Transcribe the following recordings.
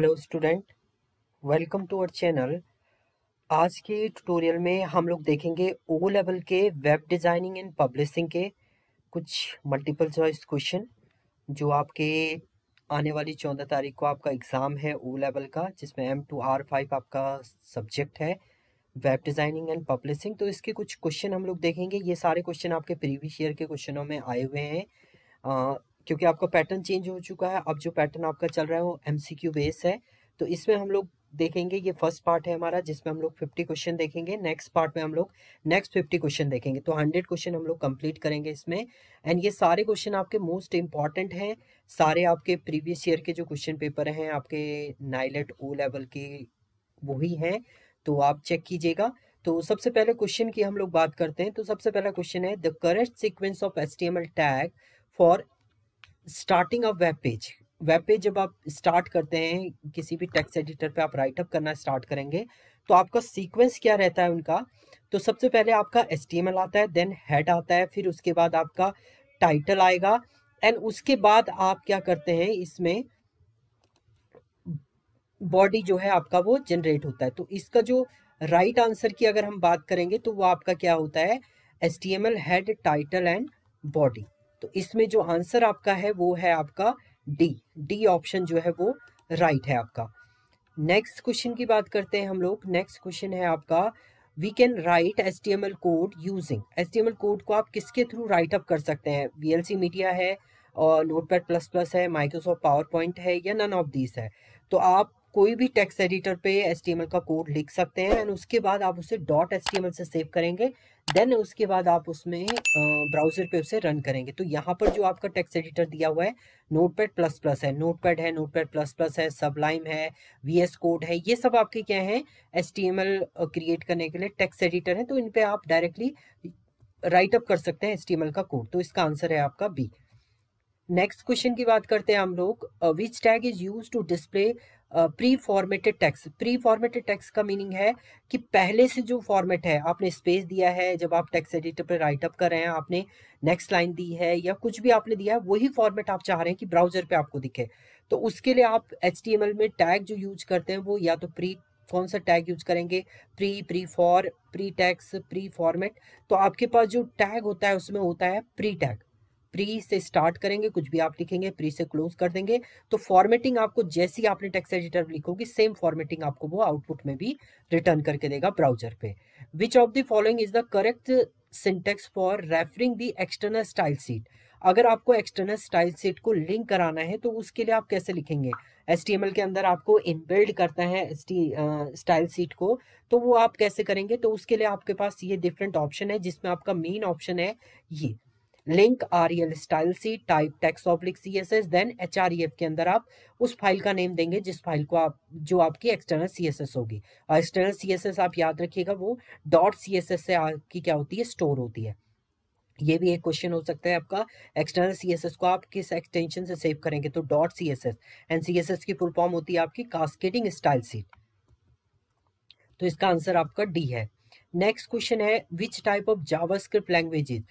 hello student welcome to our channel आज के tutorial में हम लोग देखेंगे ओ लेवल के वेब डिज़ाइनिंग एंड पब्लिशिंग के कुछ मल्टीपल चॉइस क्वेश्चन जो आपके आने वाली चौदह तारीख को आपका एग्ज़ाम है ओ लेवल का जिसमें एम टू आर फाइव आपका सब्जेक्ट है वेब डिज़ाइनिंग एंड पब्लिशिंग तो इसके कुछ क्वेश्चन हम लोग देखेंगे ये सारे क्वेश्चन आपके प्रीवियस ईयर के क्वेश्चनों में आए हुए हैं क्योंकि आपका पैटर्न चेंज हो चुका है अब जो पैटर्न आपका चल रहा है वो एम बेस है तो इसमें हम लोग देखेंगे ये फर्स्ट पार्ट है हमारा जिसमें हम लोग फिफ्टी क्वेश्चन देखेंगे नेक्स्ट पार्ट में हम लोग नेक्स्ट फिफ्टी क्वेश्चन देखेंगे तो हंड्रेड क्वेश्चन हम लोग कंप्लीट करेंगे इसमें एंड ये सारे क्वेश्चन आपके मोस्ट इंपॉर्टेंट हैं सारे आपके प्रीवियस ईयर के जो क्वेश्चन पेपर हैं आपके नाइलेट ओ लेवल के वही हैं तो आप चेक कीजिएगा तो सबसे पहले क्वेश्चन की हम लोग बात करते हैं तो सबसे पहला क्वेश्चन है the correct sequence of S tag for starting of web page web page जब आप स्टार्ट करते हैं किसी भी टेक्स्ट एडिटर पे आप राइटअप करना स्टार्ट करेंगे तो आपका सीक्वेंस क्या रहता है उनका तो सबसे पहले आपका एस आता है देन हेड आता है फिर उसके बाद आपका टाइटल आएगा एंड उसके बाद आप क्या करते हैं इसमें बॉडी जो है आपका वो जनरेट होता है तो इसका जो राइट right आंसर की अगर हम बात करेंगे तो वो आपका क्या होता है S T M L head title and body तो इसमें जो आंसर आपका है वो है आपका डी डी ऑप्शन जो है वो राइट right है आपका नेक्स्ट क्वेश्चन की बात करते हैं हम लोग नेक्स्ट क्वेश्चन है आपका we can write S T M L code using S T M L code को आप किसके थ्रू राइट अप कर सकते हैं वी एल सी मीडिया है और नोट पैड प्लस प्लस है माइक्रोसॉफ्ट पावर पॉइंट है या नन ऑफ दिस है तो आप कोई भी टेक्स्ट एडिटर पे एस का कोड लिख सकते हैं एंड उसके बाद आप उसे डॉट एस से सेव करेंगे देन उसके बाद आप उसमें ब्राउजर पे उसे रन करेंगे तो यहाँ पर जो आपका टेक्स्ट एडिटर दिया हुआ है नोटपैड प्लस प्लस है नोटपैड है नोटपैड प्लस प्लस है सबलाइम है वी कोड है ये सब आपके क्या है एस क्रिएट करने के लिए टेक्स्ट एडिटर है तो इन पर आप डायरेक्टली राइट अप कर सकते हैं एस का कोड तो इसका आंसर है आपका बी नेक्स्ट क्वेश्चन की बात करते हैं हम लोग which tag is use to display pre formatted text pre formatted text का मीनिंग है कि पहले से जो फॉर्मेट है आपने स्पेस दिया है जब आप टैक्स एडिटर पर राइटअप कर रहे हैं आपने नेक्स्ट लाइन दी है या कुछ भी आपने दिया है वही फॉर्मेट आप चाह रहे हैं कि ब्राउजर पे आपको दिखे तो उसके लिए आप एच में टैग जो यूज करते हैं वो या तो प्री कौन सा टैग यूज करेंगे pre pre for pre text pre format तो आपके पास जो टैग होता है उसमें होता है प्री टैग प्री से स्टार्ट करेंगे कुछ भी आप लिखेंगे प्री से क्लोज कर देंगे तो फॉर्मेटिंग आपको जैसी आपने टेक्स्ट एडिटर लिखोगी सेम फॉर्मेटिंग आपको वो आउटपुट में भी रिटर्न करके देगा ब्राउजर पे which of the following is the correct syntax for referring the external style sheet अगर आपको एक्सटर्नल स्टाइल सीट को लिंक कराना है तो उसके लिए आप कैसे लिखेंगे एस के अंदर आपको इनबिल्ड करता है स्टाइल सीट को तो वो आप कैसे करेंगे तो उसके लिए आपके पास ये डिफरेंट ऑप्शन है जिसमें आपका मेन ऑप्शन है ये link RL e style C type text oblique C S S then H R E F के अंदर आप उस फाइल का नेम देंगे जिस फाइल को आप जो आपकी एक्सटर्नल सी एस एस होगी और एक्सटर्नल सी एस एस आप याद रखिएगा वो डॉट सी एस एस से आपकी क्या होती है स्टोर होती है ये भी एक क्वेश्चन हो सकता है आपका एक्सटर्नल सीएसएस को आप किस एक्सटेंशन से सेव करेंगे तो dot C S and CSS की फुल फॉर्म होती है आपकी कास्केटिंग स्टाइल सीट तो इसका आंसर आपका डी है नेक्स्ट क्वेश्चन है which type of JavaScript languages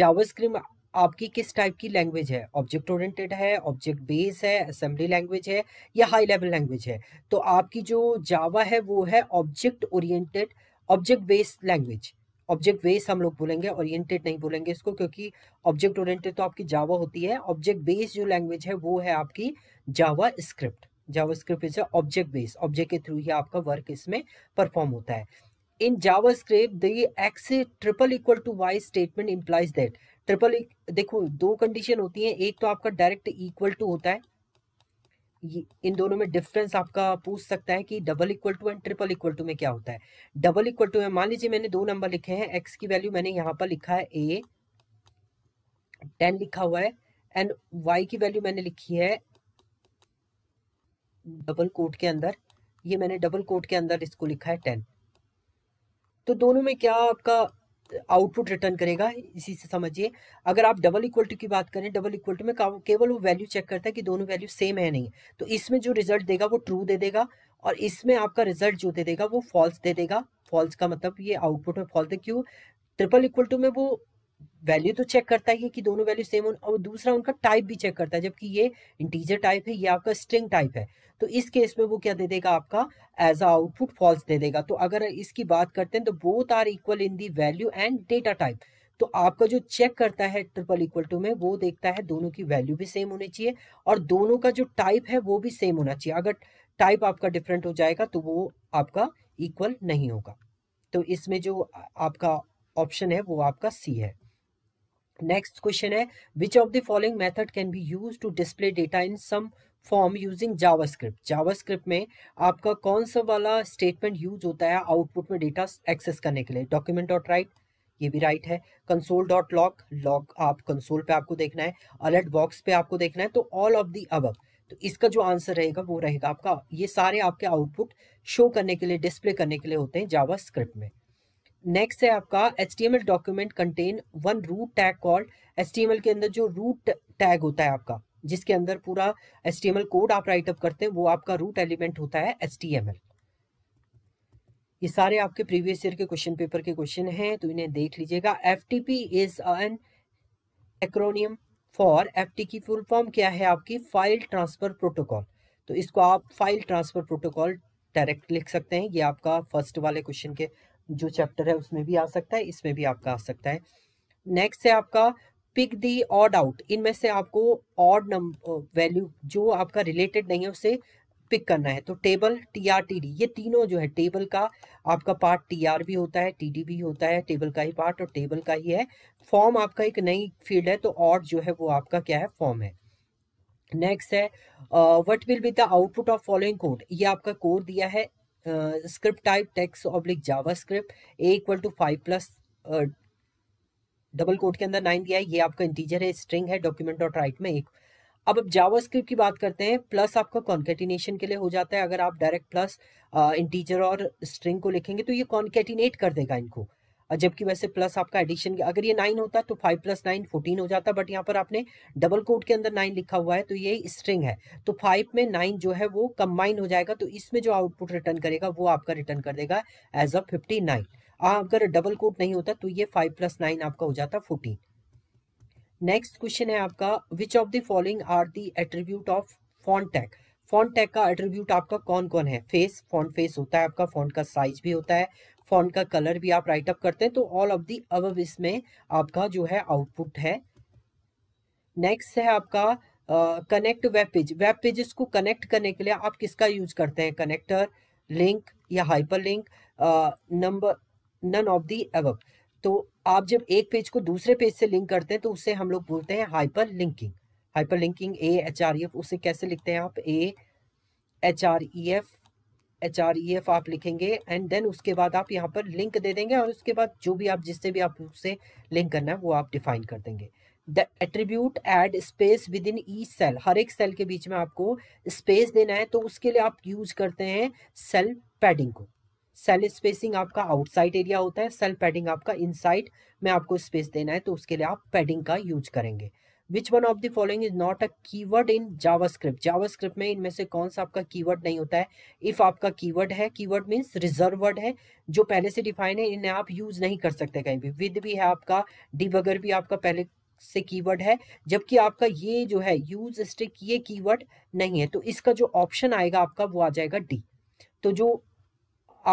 JavaScript आपकी किस टाइप की लैंग्वेज है ऑब्जेक्ट ओरिएंटेड है ऑब्जेक्ट बेस है असेंबली लैंग्वेज है या हाई लेवल लैंग्वेज है तो आपकी जो जावा है वो है object oriented object based language object base हम लोग बोलेंगे ओरिएंटेड नहीं बोलेंगे इसको क्योंकि ऑब्जेक्ट ओरिएंटेड तो आपकी जावा होती है ऑब्जेक्ट बेस जो लैंग्वेज है वो है आपकी JavaScript JavaScript is object base object के थ्रू ही आपका वर्क इसमें परफॉर्म होता है in JavaScript, the x triple equal to y statement implies that triple e, देखो दो कंडीशन होती है एक तो आपका डायरेक्ट इक्वल टू होता है इन दोनों में डिफरेंस आपका पूछ सकता है कि double equal to and triple equal to में क्या होता है डबल इक्वल टू में मान लीजिए मैंने दो नंबर लिखे हैं एक्स की वैल्यू मैंने यहाँ पर लिखा है ए टेन लिखा हुआ है एंड वाई की वैल्यू मैंने लिखी है डबल कोट के अंदर ये मैंने डबल कोट के अंदर इसको लिखा है टेन तो दोनों में क्या आपका आउटपुट रिटर्न करेगा इसी से समझिए अगर आप डबल इक्वल टू की बात करें डबल इक्वल टू में केवल वो वैल्यू चेक करता है कि दोनों वैल्यू सेम है नहीं तो इसमें जो रिजल्ट देगा वो ट्रू दे देगा और इसमें आपका रिजल्ट जो दे देगा वो फॉल्स दे देगा फॉल्स का मतलब ये आउटपुट में फॉल्स दे क्यों ट्रिपल इक्वल टू में वो वैल्यू तो चेक करता ही है कि दोनों वैल्यू सेम और दूसरा उनका टाइप भी चेक करता है जबकि ये इंटीजर टाइप है या आपका स्ट्रिंग टाइप है तो इस केस में वो क्या दे देगा आपका एज अ आउटपुट फॉल्स दे देगा तो अगर इसकी बात करते हैं तो both are equal in the value and data type तो आपका जो चेक करता है ट्रिपल इक्वल टू में वो देखता है दोनों की वैल्यू भी सेम होनी चाहिए और दोनों का जो टाइप है वो भी सेम होना चाहिए अगर टाइप आपका डिफरेंट हो जाएगा तो वो आपका इक्वल नहीं होगा तो इसमें जो आपका ऑप्शन है वो आपका सी है नेक्स्ट क्वेश्चन है which of the following method can be use to display data in some form using JavaScript JavaScript में आपका कौन सा वाला स्टेटमेंट यूज होता है आउटपुट में डेटा एक्सेस करने के लिए डॉक्यूमेंट डॉट राइट ये भी राइट है कंसोल डॉट लॉक लॉक आप कंसोल पे आपको देखना है अलर्ट बॉक्स पे आपको देखना है तो ऑल ऑफ दी अब तो इसका जो आंसर रहेगा वो रहेगा आपका ये सारे आपके आउटपुट शो करने के लिए डिस्प्ले करने के लिए होते हैं जावा स्क्रिप्ट में नेक्स्ट है आपका H document contain one root tag called H के अंदर जो रूट टैग होता है आपका जिसके अंदर पूरा एच कोड आप राइटअप करते हैं वो आपका रूट एलिमेंट होता है एच ये सारे आपके प्रीवियस ईयर के क्वेश्चन पेपर के क्वेश्चन हैं तो इन्हें देख लीजिएगा F T P is an acronym for F T की फुल फॉर्म क्या है आपकी फाइल ट्रांसफर प्रोटोकॉल तो इसको आप फाइल ट्रांसफर प्रोटोकॉल डायरेक्ट लिख सकते हैं ये आपका फर्स्ट वाले क्वेश्चन के जो चैप्टर है उसमें भी आ सकता है इसमें भी आपका आ सकता है नेक्स्ट है आपका पिक दी ऑड आउट इनमें से आपको ऑड नंबर वैल्यू जो आपका रिलेटेड नहीं है उसे पिक करना है तो table T R T D ये तीनों जो है टेबल का आपका पार्ट टी आर भी होता है टी डी भी होता है टेबल का ही पार्ट और टेबल का ही है फॉर्म आपका एक नई फील्ड है तो ऑड जो है वो आपका क्या है फॉर्म है नेक्स्ट है what will be the output of following code ये आपका कोड दिया है script type text oblique JavaScript A equal to five plus double quote के अंदर नाइन दिया है ये आपका इंटीजर है स्ट्रिंग है डॉक्यूमेंट डॉट राइट में एक अब अब जावा स्क्रिप्ट की बात करते हैं प्लस आपका कॉन्केटिनेशन के लिए हो जाता है अगर आप डायरेक्ट प्लस इंटीजर और स्ट्रिंग को लिखेंगे तो ये कॉन्केटिनेट कर देगा इनको जबकि वैसे प्लस आपका एडिशन अगर ये नाइन होता तो फाइव प्लस नाइन फोर्टीन हो जाता बट यहाँ पर आपने डबल कोट के अंदर नाइन लिखा हुआ है तो ये स्ट्रिंग है तो फाइव में नाइन जो है वो कम्बाइन हो जाएगा तो इसमें जो आउटपुट रिटर्न करेगा वो आपका रिटर्न कर देगा एज अ फिफ्टी नाइन अगर डबल कोट नहीं होता तो ये फाइव प्लस नाइन आपका हो जाता फोर्टीन नेक्स्ट क्वेश्चन है आपका which of the following are the attribute of font tag font tag का एट्रीब्यूट आपका कौन कौन है फेस फॉन्ट फेस होता है आपका फॉन्ट का साइज भी होता है फॉन्ट का कलर भी आप राइट अप करते हैं तो ऑल ऑफ दी अब इसमें आपका जो है आउटपुट है नेक्स्ट है आपका connect web page web pages को कनेक्ट करने के लिए आप किसका यूज करते हैं कनेक्टर लिंक या hyperlink number none of the above तो आप जब एक पेज को दूसरे पेज से लिंक करते हैं तो उसे हम लोग बोलते हैं hyperlinking hyperlinking A H R E F उसे कैसे लिखते हैं आप A H R E F H R E F आप लिखेंगे एंड देन उसके बाद आप यहाँ पर लिंक दे देंगे और उसके बाद जो भी आप जिससे भी आप उससे लिंक करना है वो आप डिफाइन कर देंगे the attribute add space within E cell हर एक सेल के बीच में आपको स्पेस देना है तो उसके लिए आप यूज करते हैं सेल पैडिंग को सेल स्पेसिंग आपका आउटसाइड एरिया होता है सेल पैडिंग आपका इनसाइड में आपको स्पेस देना है तो उसके लिए आप पैडिंग का यूज करेंगे which one of the following is not a keyword in JavaScript JavaScript में इनमें से कौन सा आपका कीवर्ड नहीं होता है इफ आपका कीवर्ड है कीवर्ड मींस रिजर्व वर्ड है जो पहले से डिफाइन है इन्हें आप यूज नहीं कर सकते कहीं भी विद भी है आपका डिबगर भी आपका पहले से कीवर्ड है जबकि आपका ये जो है यूज स्टिक ये कीवर्ड नहीं है तो इसका जो ऑप्शन आएगा आपका वो आ जाएगा डी तो जो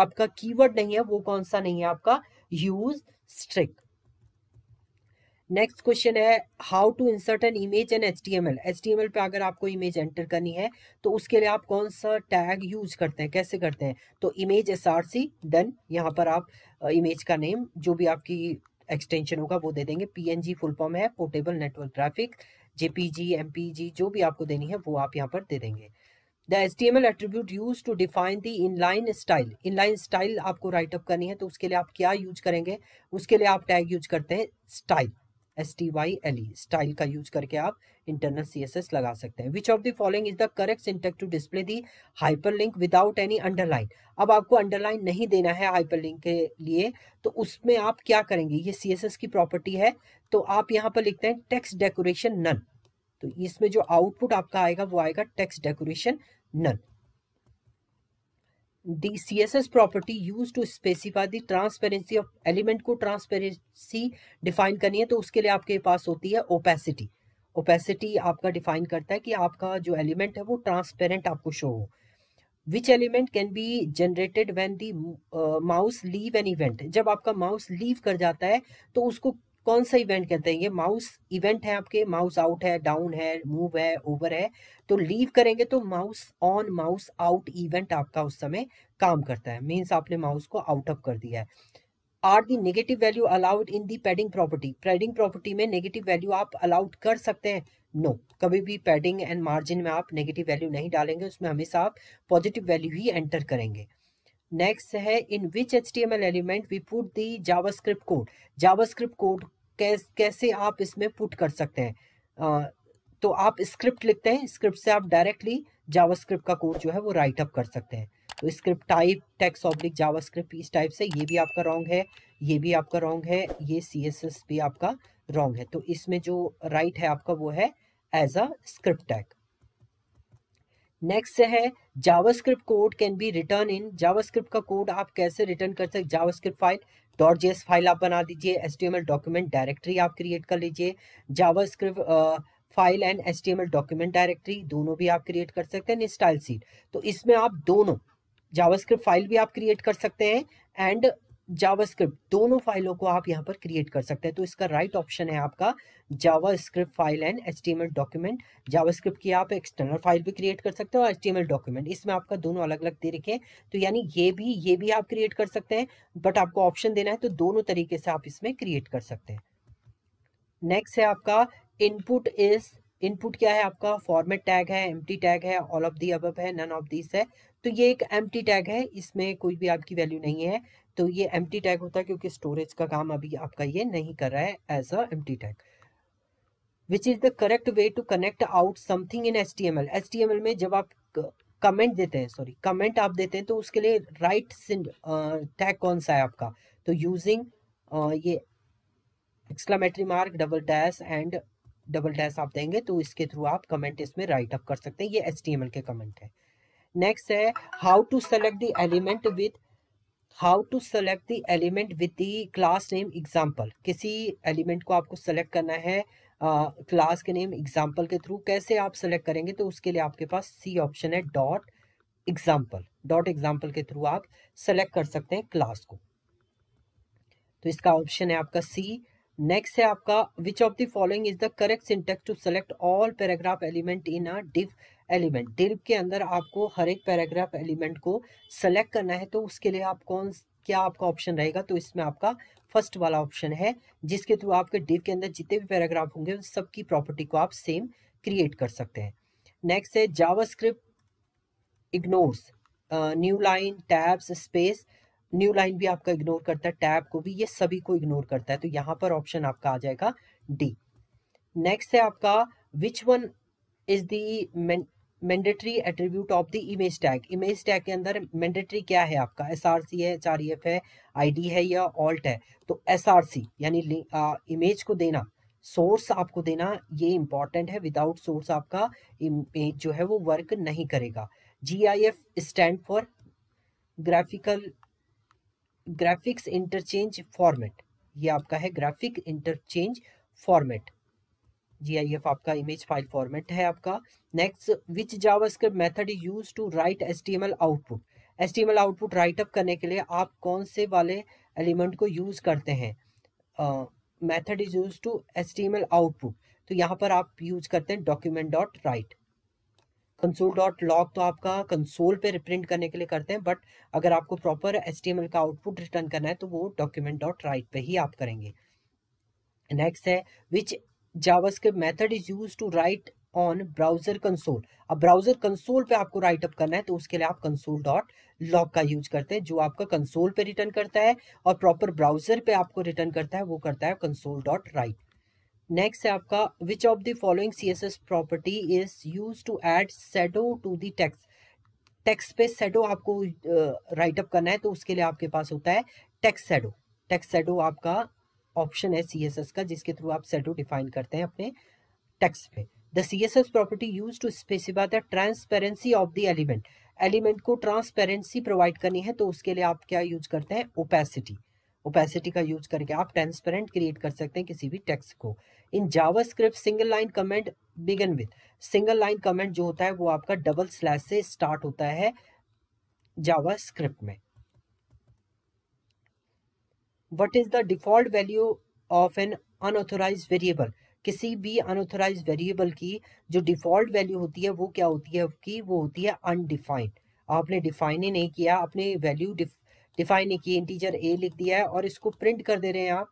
आपका कीवर्ड नहीं है वो कौन सा नहीं है आपका यूज स्ट्रिक नेक्स्ट क्वेश्चन है how to insert an image in H T M L H T M L पर अगर आपको इमेज एंटर करनी है तो उसके लिए आप कौन सा टैग यूज करते हैं कैसे करते हैं तो image S R C done यहाँ पर आप इमेज का नेम जो भी आपकी एक्सटेंशन होगा वो दे देंगे P N G full form है portable network graphic JPG G जो भी आपको देनी है वो आप यहाँ पर दे देंगे the S T M L attribute use to define the inline style inline style आपको राइटअप करनी है तो उसके लिए आप क्या यूज करेंगे उसके लिए आप टैग यूज करते हैं style S T Y L E style का यूज करके आप इंटरनल सी एस एस लगा सकते हैं which of the following is the correct syntax to display the hyperlink without any underline अब आपको अंडरलाइन नहीं देना है हाइपर लिंक के लिए तो उसमें आप क्या करेंगे ये सी एस एस की प्रॉपर्टी है तो आप यहाँ पर लिखते हैं टेक्स्ट डेकोरेशन नन तो इसमें जो आउटपुट आपका आएगा वो आएगा text decoration none the css property used to specify the transparency of element ko transparency define karni hai to uske liye aapke paas hoti hai opacity opacity aapka define karta hai ki aapka jo element hai wo transparent aapko show ho which element can be generated when the uh, mouse leave an event jab aapka mouse leave kar jata hai to usko कौन सा event कहते हैं ये mouse event है आपके mouse out है down है move है ओवर है तो लीव करेंगे तो mouse on mouse out event आपका उस समय काम करता है मीन्स आपने माउस को आउट ऑफ कर दिया है are the negative value allowed in the padding property padding property में नेगेटिव वैल्यू आप अलाउड कर सकते हैं नो no, कभी भी पैडिंग एंड मार्जिन में आप नेगेटिव वैल्यू नहीं डालेंगे उसमें हमेशा आप पॉजिटिव वैल्यू ही एंटर करेंगे नेक्स्ट है in which H T M L element we put the JavaScript code JavaScript code कैसे आप इसमें तो पुट कर सकते हैं तो आप स्क्रिप्ट लिखते हैं स्क्रिप्ट से आप डायरेक्टली जावास्क्रिप्ट का कोड जो है वो राइट अप कर सकते हैं तो script type text oblique JavaScript इस टाइप से ये भी आपका रॉन्ग है ये भी आपका रॉन्ग है ये सी एस एस भी आपका रॉन्ग है तो इसमें जो राइट right है आपका वो है as a script text next है JavaScript code can be return in JavaScript का कोड आप कैसे रिटर्न कर सकते JavaScript file dot G file आप बना दीजिए एस डॉक्यूमेंट डायरेक्टरी आप क्रिएट कर लीजिए JavaScript file and S document directory दोनों भी आप क्रिएट कर सकते हैं स्टाइल सीट तो इसमें आप दोनों जावास्क्रिप्ट फाइल भी आप क्रिएट कर सकते हैं एंड जावास्क्रिप्ट दोनों फाइलों को आप यहाँ पर क्रिएट कर सकते हैं तो इसका राइट right ऑप्शन है आपका JavaScript file and HTML document JavaScript की आप एक्सटर्नल फाइल भी क्रिएट कर सकते हैं और एचटीएमएल डॉक्यूमेंट इसमें आपका दोनों अलग अलग दे रखे तो यानी ये भी ये भी आप क्रिएट कर सकते हैं बट आपको ऑप्शन देना है तो दोनों तरीके से आप इसमें क्रिएट कर सकते हैं नेक्स्ट है आपका इनपुट इज इनपुट क्या है आपका फॉर्मेट टैग है एम टैग है ऑल ऑफ दी अब है नन ऑफ दिस है तो ये एक एम टैग है इसमें कोई भी आपकी वैल्यू नहीं है तो ये एम टैग होता है क्योंकि स्टोरेज का काम अभी आपका ये नहीं कर रहा है as a M tag which is the correct way to connect out something in S T में जब आप कमेंट देते हैं सॉरी कमेंट आप देते हैं तो उसके लिए राइट टैग कौन सा है आपका तो यूजिंग uh, ये exclamatory mark double dash and double dash आप देंगे तो इसके थ्रू आप कमेंट इसमें राइट अप कर सकते हैं ये एल के कमेंट है नेक्स्ट है how to select the element with how to select the element with the class name example किसी एलिमेंट को आपको सेलेक्ट करना है क्लास uh, के नेम एग्जाम्पल के थ्रू कैसे आप सेलेक्ट करेंगे तो उसके लिए आपके पास सी ऑप्शन है डॉट एग्जाम्पल डॉट एग्जाम्पल के थ्रू आप सेलेक्ट कर सकते हैं क्लास को तो इसका ऑप्शन है आपका सी नेक्स्ट है आपका which of the following is the correct syntax to select all paragraph element in a div element डिर्प के अंदर आपको हर एक पैराग्राफ एलिमेंट को सेलेक्ट करना है तो उसके लिए आप कौन क्या आपका ऑप्शन रहेगा तो इसमें आपका फर्स्ट वाला ऑप्शन है जिसके थ्रू आपके डिव के अंदर जितने भी पैराग्राफ होंगे उन सबकी प्रॉपर्टी को आप सेम क्रिएट कर सकते हैं नेक्स्ट है JavaScript ignores new line tabs space new line भी आपका इग्नोर करता है टैब को भी ये सभी को इग्नोर करता है तो यहाँ पर ऑप्शन आपका आ जाएगा डी नेक्स्ट है आपका which one is the mandatory attribute of the image tag image tag के अंदर मैंडेटरी क्या है आपका एस आर सी है एच ई एफ है आई डी है या ऑल्ट है तो एस आर सी यानी इमेज को देना सोर्स आपको देना ये इंपॉर्टेंट है विदाउट सोर्स आपका इमेज जो है वो वर्क नहीं करेगा G I F stand for graphical graphics interchange format ये आपका है ग्राफिक इंटरचेंज फॉर्मेट जीआईएफ आपका इमेज फाइल फॉर्मेट है आपका next which JavaScript method use to write HTML output HTML output write up करने के लिए आप कौन से वाले एलिमेंट को यूज करते हैं method is use to HTML output तो यहाँ पर आप यूज करते हैं document dot write console dot log तो आपका कंसोल पे रिप्रिंट करने के लिए करते हैं बट अगर आपको प्रॉपर एस का आउटपुट रिटर्न करना है तो वो डॉक्यूमेंट डॉट राइट पे ही आप करेंगे नेक्स्ट है which JavaScript method is use to write on browser console अब ब्राउजर कंसोल पे आपको राइट अप करना है तो उसके लिए आप कंसोल डॉट लॉग का यूज करते हैं जो आपका कंसोल पे रिटर्न करता है और प्रॉपर ब्राउजर पे आपको रिटर्न करता है वो करता है कंसोल डॉट राइट नेक्स्ट है आपका which of the following C S S property is use to add shadow to the text text पे सेडो आपको राइट uh, अप करना है तो उसके लिए आपके पास होता है टेक्स सेडो टेक्स सेडो आपका ऑप्शन है सी का जिसके थ्रू आप सेडो डिफाइन करते हैं अपने टेक्स्ट पे the C S S property use to specify the transparency of the element element को ट्रांसपेरेंसी प्रोवाइड करनी है तो उसके लिए आप क्या यूज करते हैं ओपेसिटी ओपेसिटी का यूज करके आप ट्रांसपेरेंट क्रिएट कर सकते हैं किसी भी टेक्स्ट को in JavaScript single line comment begin with single line comment जो होता है वो आपका डबल स्लैश से स्टार्ट होता है जावा स्क्रिप्ट में what is the default value of an unauthorise variable किसी भी अनऑथोराइज वेरिएबल की जो डिफ़ॉल्ट वैल्यू होती है वो क्या होती है कि वो होती है अनडिफाइंड आपने डिफाइन ही नहीं किया आपने वैल्यू डिफाइन नहीं की इंटीजर ए लिख दिया है और इसको प्रिंट कर दे रहे हैं आप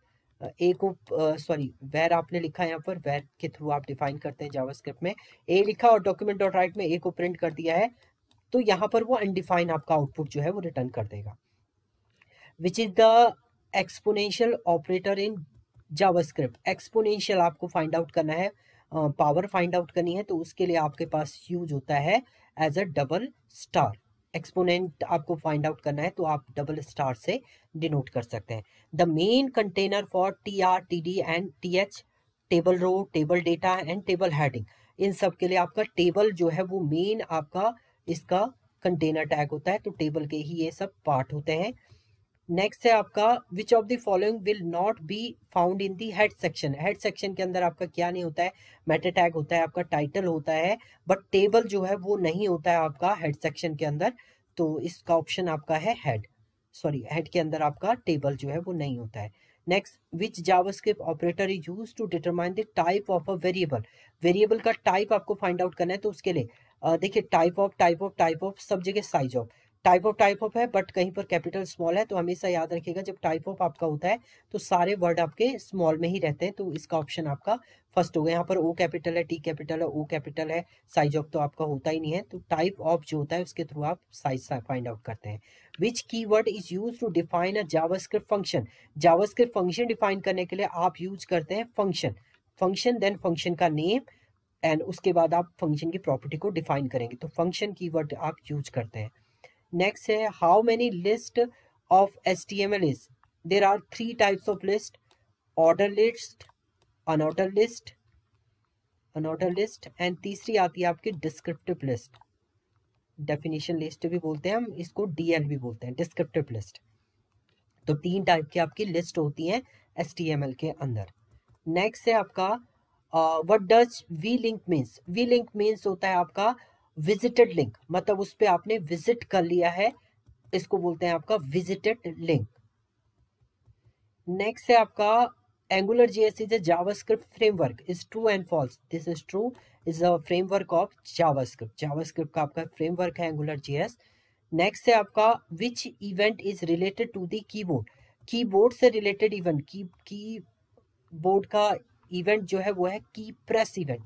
ए को सॉरी वैर आपने लिखा है यहाँ पर वैर के थ्रू आप डिफाइन करते हैं जावास्क्रिप्ट में ए लिखा और डॉक्यूमेंट डॉट राइट में ए को प्रिंट कर दिया है तो यहाँ पर वो अनडिफाइन आपका आउटपुट जो है वो रिटर्न कर देगा which is the exponential operator in JavaScript exponential आपको फाइंड आउट करना है पावर फाइंड आउट करनी है तो उसके लिए आपके पास यूज होता है as a double star exponent आपको फाइंड आउट करना है तो आप डबल स्टार से डिनोट कर सकते हैं the main container for T R T D and T H table row table data and table heading इन सब के लिए आपका टेबल जो है वो मेन आपका इसका कंटेनर टैग होता है तो टेबल के ही ये सब पार्ट होते हैं नेक्स्ट है आपका which of the following will not be found in the head section head section के अंदर आपका क्या नहीं होता है मेटा टैग होता है आपका टाइटल होता है बट टेबल जो है वो नहीं होता है आपका हेड सेक्शन के अंदर तो इसका ऑप्शन आपका है हेड सॉरी हेड के अंदर आपका टेबल जो है वो नहीं होता है next which JavaScript operator is use to determine the type of a variable variable का टाइप आपको फाइंड आउट करना है तो उसके लिए देखिए type of type of type of सब जगह size of type of type of है बट कहीं पर कैपिटल स्मॉल है तो हमेशा याद रखिएगा जब टाइप ऑफ आपका होता है तो सारे वर्ड आपके स्मॉल में ही रहते हैं तो इसका ऑप्शन आपका फर्स्ट होगा यहाँ पर ओ कैपिटल है टी कैपिटल है ओ कैपिटल है साइज ऑफ तो आपका होता ही नहीं है तो टाइप ऑफ जो होता है उसके थ्रू आप साइज फाइंड आउट करते हैं which keyword is use to define a JavaScript function JavaScript function define करने के लिए आप यूज करते हैं फंक्शन फंक्शन देन फंक्शन का नेम एंड उसके बाद आप फंक्शन की प्रॉपर्टी को डिफाइन करेंगे तो फंक्शन की वर्ड आप यूज करते हैं नेक्स्ट है how many list of H T M L is there are three types of list order list unorder list unorder list and तीसरी आती है आपकी डिस्क्रिप्टिव लिस्ट डेफिनेशन लिस्ट भी बोलते हैं हम इसको डी एल भी बोलते हैं डिस्क्रिप्टिव लिस्ट तो तीन टाइप की आपकी लिस्ट होती है एस टी एम एल के अंदर नेक्स्ट है आपका what does V link means V link means होता है आपका विजिटेड लिंक मतलब उस पर आपने विजिट कर लिया है इसको बोलते हैं आपका विजिटेड लिंक नेक्स्ट है आपका Angular JS is JavaScript framework is true and false this is true is a framework of JavaScript JavaScript का आपका फ्रेमवर्क है एंगुलर जीएस नेक्स्ट है आपका which event is related to the keyboard keyboard से related event की की board का event जो है वो है की प्रेस इवेंट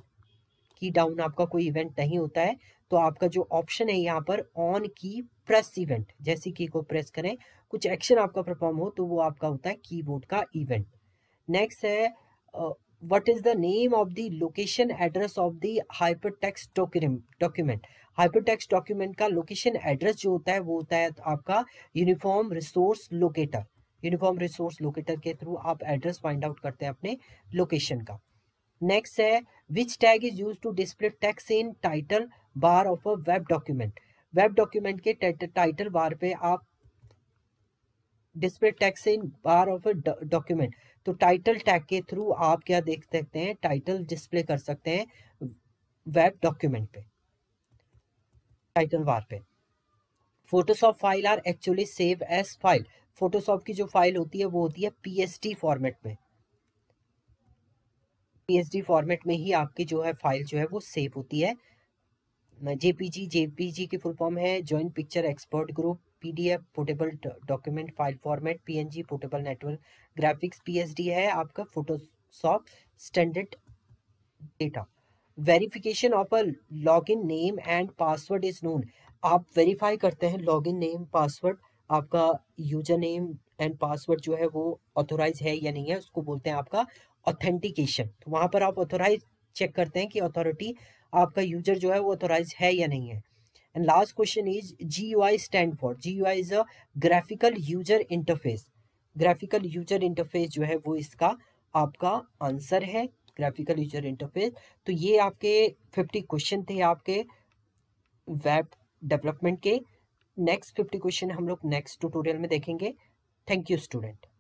की डाउन आपका कोई इवेंट नहीं होता है तो आपका जो ऑप्शन है यहाँ पर ऑन की प्रेस इवेंट जैसे की को प्रेस करें कुछ एक्शन आपका परफॉर्म हो तो वो आपका होता है कीबोर्ड का इवेंट नेक्स्ट है what is the name of the location address of the hyper text document hyper text document का लोकेशन एड्रेस जो होता है वो होता है आपका uniform resource locator uniform resource locator के थ्रू आप एड्रेस फाइंड आउट करते हैं अपने लोकेशन का नेक्स्ट है which tag is use to display text in title bar of a web document web document के टाइटल बार पे आप display text in bar of a document तो टाइटल टैग के थ्रू आप क्या देख सकते हैं टाइटल डिस्प्ले कर सकते हैं वेब डॉक्यूमेंट पे टाइटल बार पे Photoshop file are actually save as file Photoshop की जो फाइल होती है वो होती है पीएसडी फॉर्मेट में पीएसडी फॉर्मेट में ही आपकी जो है फाइल जो है वो सेव होती है जेपीजी जेपीजी की फुल फॉर्म है joint picture expert group PDF portable document file format PNG portable network graphics PSD है आपका Photoshop standard data verification of a log in name and password is known आप verify करते हैं log in name password आपका user name and password जो है वो authorise है या नहीं है उसको बोलते हैं आपका ऑथेंटिकेशन तो वहाँ पर आप ऑथोराइज चेक करते हैं कि अथॉरिटी आपका यूजर जो है वो ऑथोराइज है या नहीं है and last question is G U I stand for G U I is a graphical user interface graphical user interface जो है वो इसका आपका आंसर है ग्राफिकल यूजर इंटरफेस तो ये आपके फिफ्टी क्वेश्चन थे आपके वेब डेवलपमेंट के नेक्स्ट फिफ्टी क्वेश्चन हम लोग नेक्स्ट ट्यूटोरियल में देखेंगे थैंक यू स्टूडेंट